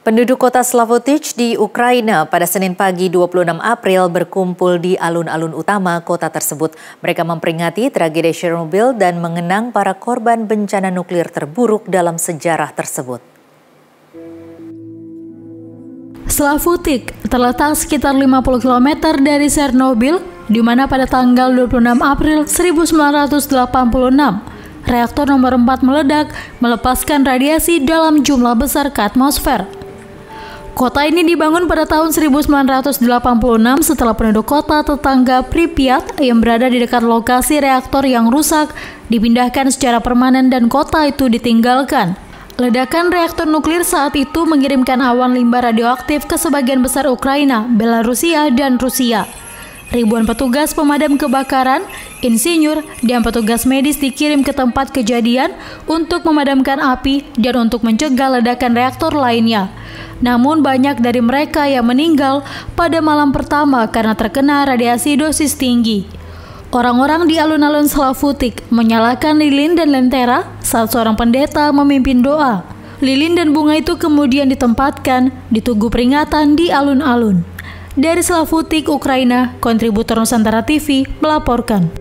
Penduduk kota Slavutich di Ukraina pada Senin pagi 26 April berkumpul di alun-alun utama kota tersebut. Mereka memperingati tragedi Chernobyl dan mengenang para korban bencana nuklir terburuk dalam sejarah tersebut. Slavutik terletak sekitar 50 km dari Chernobyl, di mana pada tanggal 26 April 1986, reaktor nomor 4 meledak, melepaskan radiasi dalam jumlah besar ke atmosfer. Kota ini dibangun pada tahun 1986 setelah penduduk kota tetangga Pripyat yang berada di dekat lokasi reaktor yang rusak dipindahkan secara permanen dan kota itu ditinggalkan. Ledakan reaktor nuklir saat itu mengirimkan awan limbah radioaktif ke sebagian besar Ukraina, Belarusia, dan Rusia. Ribuan petugas pemadam kebakaran, insinyur, dan petugas medis dikirim ke tempat kejadian untuk memadamkan api dan untuk mencegah ledakan reaktor lainnya. Namun banyak dari mereka yang meninggal pada malam pertama karena terkena radiasi dosis tinggi. Orang-orang di alun-alun Slavutik menyalakan lilin dan lentera saat seorang pendeta memimpin doa. Lilin dan bunga itu kemudian ditempatkan di tugu peringatan di alun-alun. Dari Slavutik, Ukraina, kontributor Nusantara TV melaporkan.